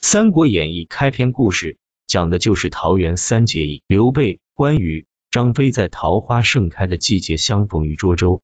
《三国演义》开篇故事讲的就是桃园三结义，刘备、关羽、张飞在桃花盛开的季节相逢于涿州。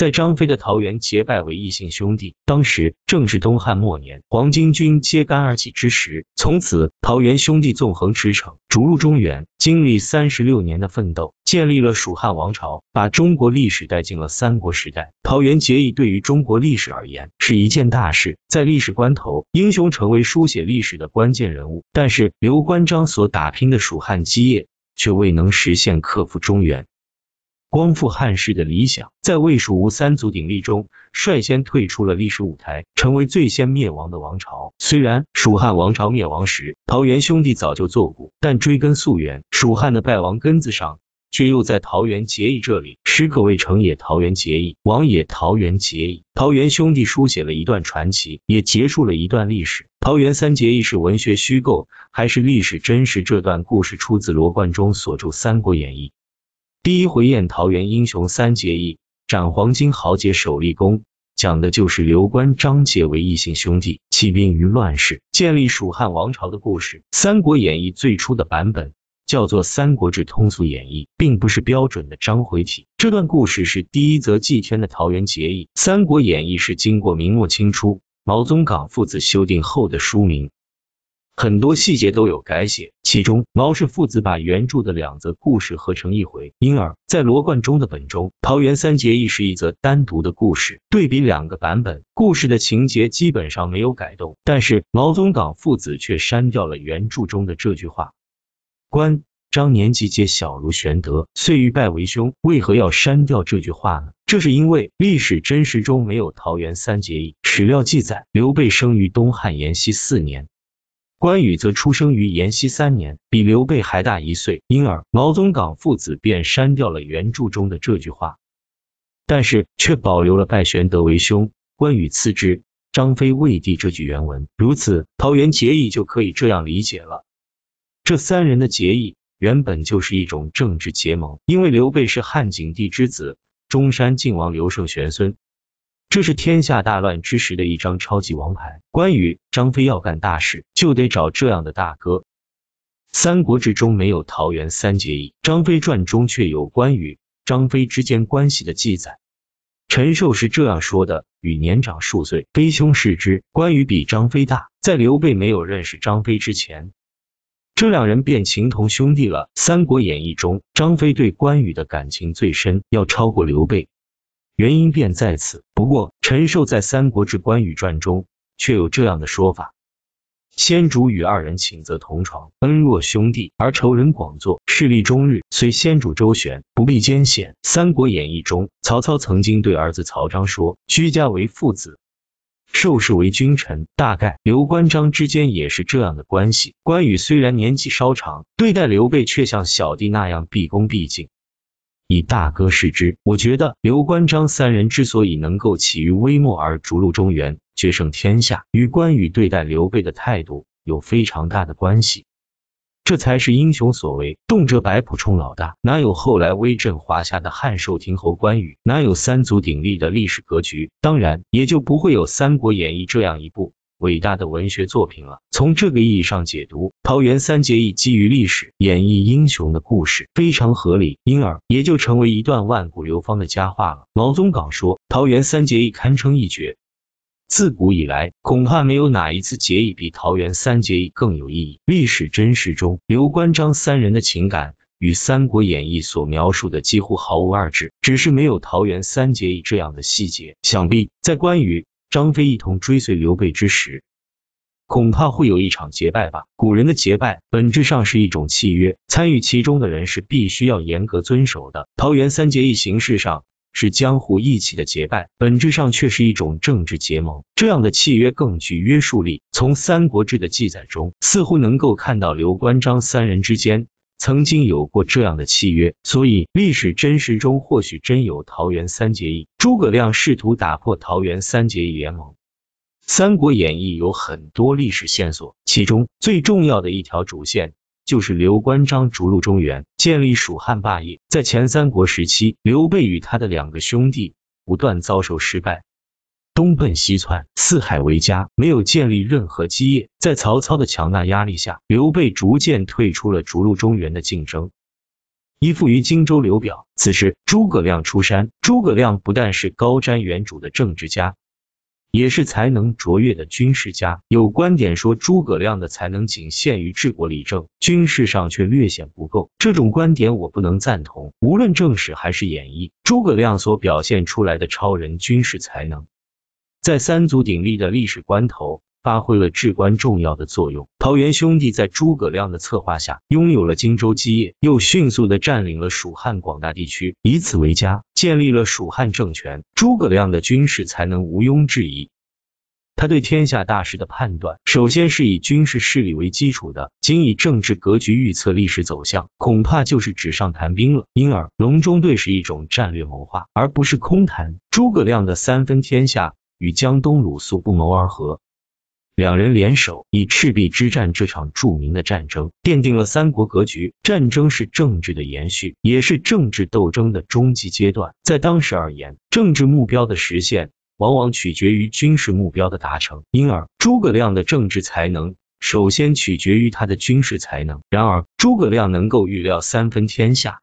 在张飞的桃园结拜为异姓兄弟，当时正是东汉末年黄巾军揭竿而起之时，从此桃园兄弟纵横驰骋，逐鹿中原，经历三十六年的奋斗，建立了蜀汉王朝，把中国历史带进了三国时代。桃园结义对于中国历史而言是一件大事，在历史关头，英雄成为书写历史的关键人物，但是刘关张所打拼的蜀汉基业却未能实现克服中原。光复汉室的理想，在魏蜀吴三足鼎立中率先退出了历史舞台，成为最先灭亡的王朝。虽然蜀汉王朝灭亡时，桃园兄弟早就作古，但追根溯源，蜀汉的败亡根子上却又在桃园结义这里。史可谓成也桃园结义，亡也桃园结义。桃园兄弟书写了一段传奇，也结束了一段历史。桃园三结义是文学虚构，还是历史真实？这段故事出自罗贯中所著《三国演义》。第一回宴桃园英雄三结义，斩黄金豪杰首立功，讲的就是刘关张结为异姓兄弟，起兵于乱世，建立蜀汉王朝的故事。《三国演义》最初的版本叫做《三国志通俗演义》，并不是标准的章回体。这段故事是第一则祭天的桃园结义。《三国演义》是经过明末清初毛宗岗父子修订后的书名。很多细节都有改写，其中毛氏父子把原著的两则故事合成一回，因而，在罗贯中的本中，桃园三结义是一则单独的故事。对比两个版本，故事的情节基本上没有改动，但是毛宗岗父子却删掉了原著中的这句话：“关张年纪皆小如玄德，遂欲拜为兄。”为何要删掉这句话呢？这是因为历史真实中没有桃园三结义。史料记载，刘备生于东汉延熹四年。关羽则出生于延熙三年，比刘备还大一岁，因而毛宗岗父子便删掉了原著中的这句话，但是却保留了拜玄德为兄，关羽次之，张飞为弟这句原文。如此，桃园结义就可以这样理解了。这三人的结义原本就是一种政治结盟，因为刘备是汉景帝之子中山靖王刘胜玄孙。这是天下大乱之时的一张超级王牌。关羽、张飞要干大事，就得找这样的大哥。三国志》中没有桃园三结义，张飞传中却有关羽、张飞之间关系的记载。陈寿是这样说的：“与年长数岁，非兄视之。”关羽比张飞大，在刘备没有认识张飞之前，这两人便情同兄弟了。三国演义中，张飞对关羽的感情最深，要超过刘备。原因便在此。不过，陈寿在《三国志·关羽传》中却有这样的说法：先主与二人寝则同床，恩若兄弟，而仇人广作，势力终日随先主周旋，不必艰险。《三国演义》中，曹操曾经对儿子曹彰说：居家为父子，受事为君臣。大概刘关张之间也是这样的关系。关羽虽然年纪稍长，对待刘备却像小弟那样毕恭毕敬。以大哥视之，我觉得刘关张三人之所以能够起于微末而逐鹿中原，决胜天下，与关羽对待刘备的态度有非常大的关系。这才是英雄所为，动辄白朴冲老大，哪有后来威震华夏的汉寿亭侯关羽？哪有三足鼎立的历史格局？当然，也就不会有《三国演义》这样一部。伟大的文学作品了。从这个意义上解读《桃园三结义》基于历史演绎英雄的故事，非常合理，因而也就成为一段万古流芳的佳话了。毛宗岗说，《桃园三结义》堪称一绝，自古以来恐怕没有哪一次结义比《桃园三结义》更有意义。历史真实中，刘关张三人的情感与《三国演义》所描述的几乎毫无二致，只是没有《桃园三结义》这样的细节。想必在关羽。张飞一同追随刘备之时，恐怕会有一场结拜吧。古人的结拜本质上是一种契约，参与其中的人是必须要严格遵守的。桃园三结义形式上是江湖义气的结拜，本质上却是一种政治结盟。这样的契约更具约束力。从《三国志》的记载中，似乎能够看到刘关张三人之间。曾经有过这样的契约，所以历史真实中或许真有桃园三结义。诸葛亮试图打破桃园三结义联盟。《三国演义》有很多历史线索，其中最重要的一条主线就是刘关张逐鹿中原，建立蜀汉霸业。在前三国时期，刘备与他的两个兄弟不断遭受失败。东奔西窜，四海为家，没有建立任何基业。在曹操的强大压力下，刘备逐渐退出了逐鹿中原的竞争，依附于荆州刘表。此时，诸葛亮出山。诸葛亮不但是高瞻远瞩的政治家，也是才能卓越的军事家。有观点说诸葛亮的才能仅限于治国理政，军事上却略显不够。这种观点我不能赞同。无论正史还是演绎，诸葛亮所表现出来的超人军事才能。在三足鼎立的历史关头，发挥了至关重要的作用。桃园兄弟在诸葛亮的策划下，拥有了荆州基业，又迅速的占领了蜀汉广大地区，以此为家，建立了蜀汉政权。诸葛亮的军事才能毋庸置疑，他对天下大势的判断，首先是以军事势力为基础的，仅以政治格局预测历史走向，恐怕就是纸上谈兵了。因而，隆中对是一种战略谋划，而不是空谈。诸葛亮的三分天下。与江东鲁肃不谋而合，两人联手以赤壁之战这场著名的战争奠定了三国格局。战争是政治的延续，也是政治斗争的终极阶段。在当时而言，政治目标的实现往往取决于军事目标的达成，因而诸葛亮的政治才能首先取决于他的军事才能。然而，诸葛亮能够预料三分天下，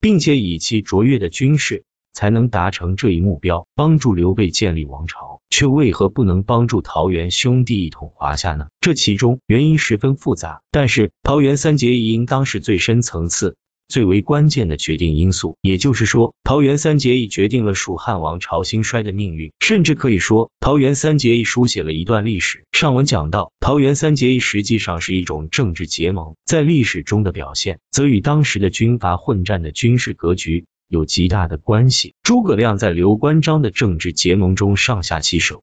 并且以其卓越的军事。才能达成这一目标，帮助刘备建立王朝，却为何不能帮助桃园兄弟一统华夏呢？这其中原因十分复杂，但是桃园三结义应当是最深层次、最为关键的决定因素。也就是说，桃园三结义决定了蜀汉王朝兴衰的命运，甚至可以说，桃园三结义书写了一段历史。上文讲到，桃园三结义实际上是一种政治结盟在历史中的表现，则与当时的军阀混战的军事格局。有极大的关系。诸葛亮在刘关张的政治结盟中上下其手，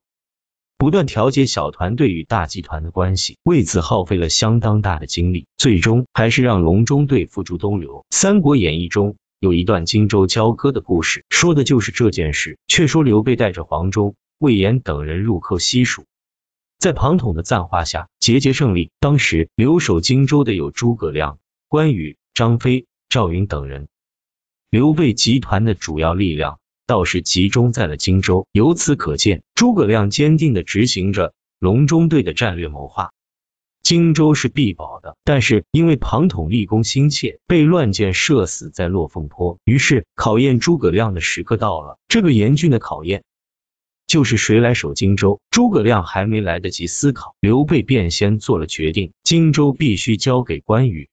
不断调节小团队与大集团的关系，为此耗费了相当大的精力，最终还是让隆中对付诸东流。三国演义中有一段荆州交割的故事，说的就是这件事。却说刘备带着黄忠、魏延等人入寇西蜀，在庞统的赞话下节节胜利。当时留守荆州的有诸葛亮、关羽、张飞、赵云等人。刘备集团的主要力量倒是集中在了荆州，由此可见，诸葛亮坚定的执行着隆中对的战略谋划。荆州是必保的，但是因为庞统立功心切，被乱箭射死在落凤坡，于是考验诸葛亮的时刻到了。这个严峻的考验就是谁来守荆州。诸葛亮还没来得及思考，刘备便先做了决定，荆州必须交给关羽。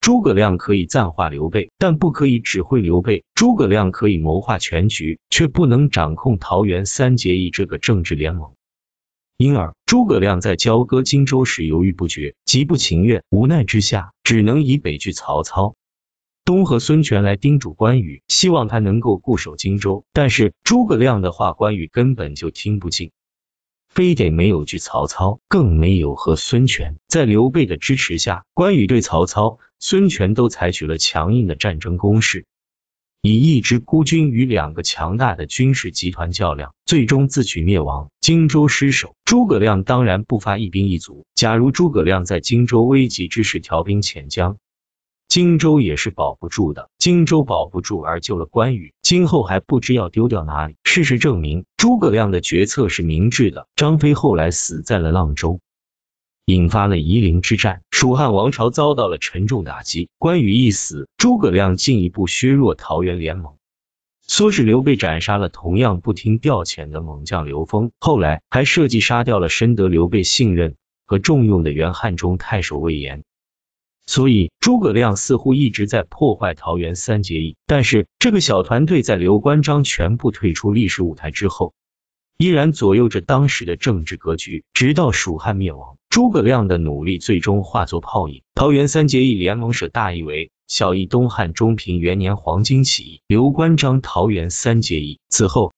诸葛亮可以赞化刘备，但不可以指挥刘备。诸葛亮可以谋划全局，却不能掌控桃园三结义这个政治联盟。因而，诸葛亮在交割荆州时犹豫不决，极不情愿，无奈之下，只能以北拒曹操，东和孙权来叮嘱关羽，希望他能够固守荆州。但是，诸葛亮的话，关羽根本就听不进。非得没有惧曹操，更没有和孙权。在刘备的支持下，关羽对曹操、孙权都采取了强硬的战争攻势，以一支孤军与两个强大的军事集团较量，最终自取灭亡，荆州失守。诸葛亮当然不发一兵一卒。假如诸葛亮在荆州危急之时调兵遣将，荆州也是保不住的，荆州保不住而救了关羽，今后还不知要丢掉哪里。事实证明，诸葛亮的决策是明智的。张飞后来死在了阆州，引发了夷陵之战，蜀汉王朝遭到了沉重打击。关羽一死，诸葛亮进一步削弱桃园联盟，唆使刘备斩杀了同样不听调遣的猛将刘封，后来还设计杀掉了深得刘备信任和重用的原汉中太守魏延。所以，诸葛亮似乎一直在破坏桃园三结义。但是，这个小团队在刘关张全部退出历史舞台之后，依然左右着当时的政治格局，直到蜀汉灭亡，诸葛亮的努力最终化作泡影。桃园三结义联盟舍大义为小义，东汉中平元年黄巾起义，刘关张桃园三结义。此后，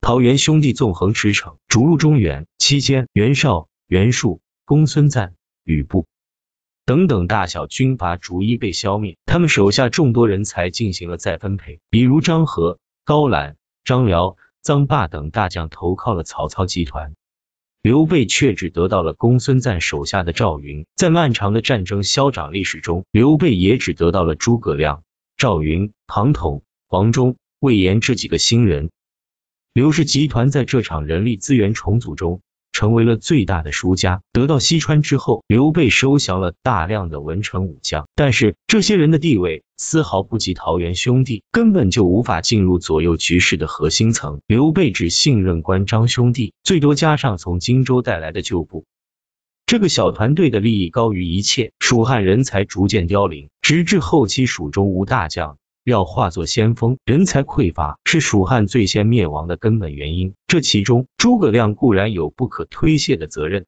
桃园兄弟纵横驰骋，逐鹿中原期间，袁绍、袁术、公孙瓒、吕布。等等大小军阀逐一被消灭，他们手下众多人才进行了再分配，比如张合、高览、张辽、臧霸等大将投靠了曹操集团，刘备却只得到了公孙瓒手下的赵云。在漫长的战争消长历史中，刘备也只得到了诸葛亮、赵云、庞统、黄忠、魏延这几个新人。刘氏集团在这场人力资源重组中。成为了最大的输家。得到西川之后，刘备收降了大量的文臣武将，但是这些人的地位丝毫不及桃园兄弟，根本就无法进入左右局势的核心层。刘备只信任关张兄弟，最多加上从荆州带来的旧部，这个小团队的利益高于一切。蜀汉人才逐渐凋零，直至后期蜀中无大将。要化作先锋，人才匮乏是蜀汉最先灭亡的根本原因。这其中，诸葛亮固然有不可推卸的责任，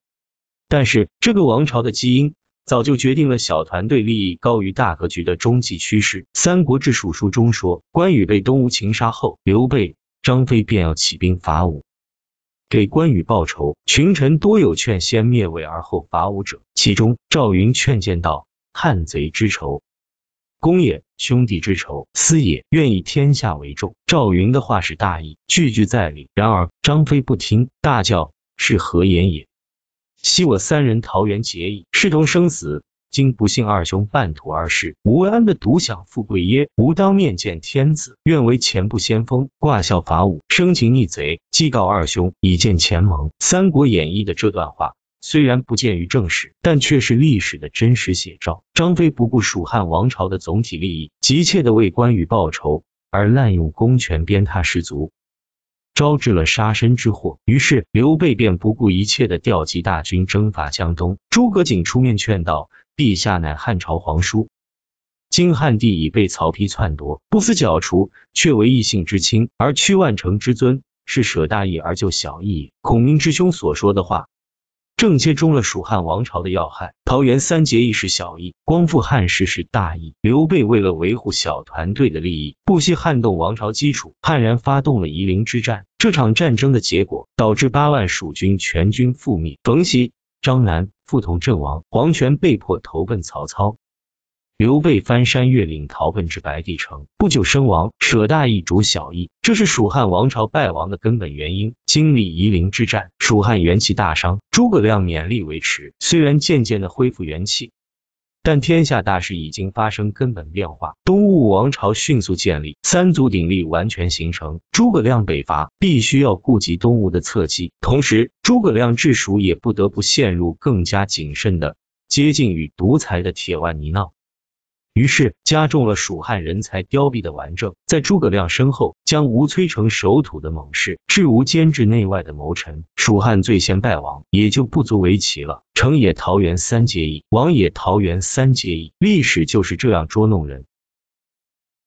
但是这个王朝的基因早就决定了小团队利益高于大格局的终极趋势。《三国志蜀书》中说，关羽被东吴擒杀后，刘备、张飞便要起兵伐吴，给关羽报仇。群臣多有劝先灭魏而后伐吴者，其中赵云劝谏道：“汉贼之仇。”公也兄弟之仇，私也愿以天下为重。赵云的话是大义，句句在理。然而张飞不听，大叫是何言也？昔我三人桃园结义，誓同生死，今不幸二兄半途而逝，吾安得独享富贵耶？吾当面见天子，愿为前部先锋，挂孝伐吴，生擒逆贼，祭告二兄，以见前盟。《三国演义》的这段话。虽然不见于正史，但却是历史的真实写照。张飞不顾蜀汉王朝的总体利益，急切的为关羽报仇而滥用公权，鞭挞士卒，招致了杀身之祸。于是刘备便不顾一切的调集大军征伐江东。诸葛瑾出面劝道：“陛下乃汉朝皇叔，今汉帝已被曹丕篡夺，不思剿除，却为异姓之亲，而屈万乘之尊，是舍大义而救小义孔明之兄所说的话。正切中了蜀汉王朝的要害，桃园三结义是小义，光复汉室是大义。刘备为了维护小团队的利益，不惜撼动王朝基础，悍然发动了夷陵之战。这场战争的结果，导致八万蜀军全军覆灭，冯习、张南、傅彤阵亡，黄权被迫投奔曹操。刘备翻山越岭逃奔至白帝城，不久身亡，舍大义逐小义，这是蜀汉王朝败亡的根本原因。经历夷陵之战，蜀汉元气大伤，诸葛亮勉力维持，虽然渐渐的恢复元气，但天下大势已经发生根本变化，东吴王朝迅速建立，三足鼎立完全形成。诸葛亮北伐，必须要顾及东吴的侧击，同时诸葛亮治蜀也不得不陷入更加谨慎的接近与独裁的铁腕泥淖。于是加重了蜀汉人才凋敝的顽症，在诸葛亮身后，将吴、崔成守土的猛士，置吴监制内外的谋臣，蜀汉最先败亡，也就不足为奇了。成也桃园三结义，亡也桃园三结义，历史就是这样捉弄人。